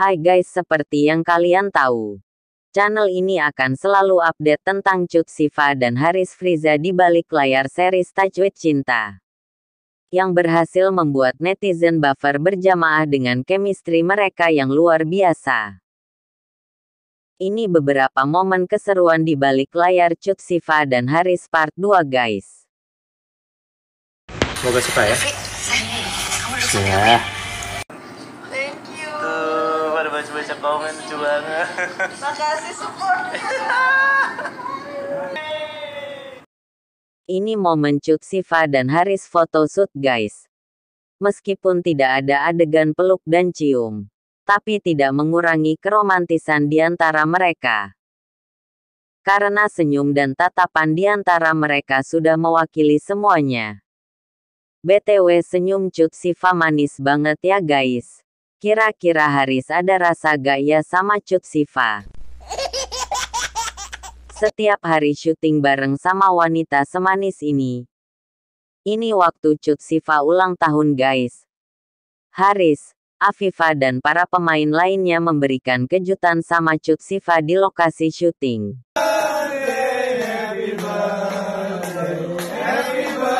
Hai guys, seperti yang kalian tahu, channel ini akan selalu update tentang Cut Siva dan Haris Friza di balik layar seri Tajwid Cinta. Yang berhasil membuat netizen buffer berjamaah dengan chemistry mereka yang luar biasa. Ini beberapa momen keseruan di balik layar Cut Siva dan Haris part 2 guys. Semoga suka ya. Ya baca-baca komen lucu banget makasih support ini momen cut Siva dan Haris foto photoshoot guys. Meskipun tidak ada adegan peluk dan cium, tapi tidak mengurangi keromantisan di antara mereka. Karena senyum dan tatapan di antara mereka sudah mewakili semuanya. BTW senyum cut Siva manis banget ya guys. Kira-kira Haris ada rasa gaya sama Cut Siva? Setiap hari syuting bareng sama wanita semanis ini. Ini waktu Cut Siva ulang tahun guys. Haris, Afifa dan para pemain lainnya memberikan kejutan sama Cut Siva di lokasi syuting.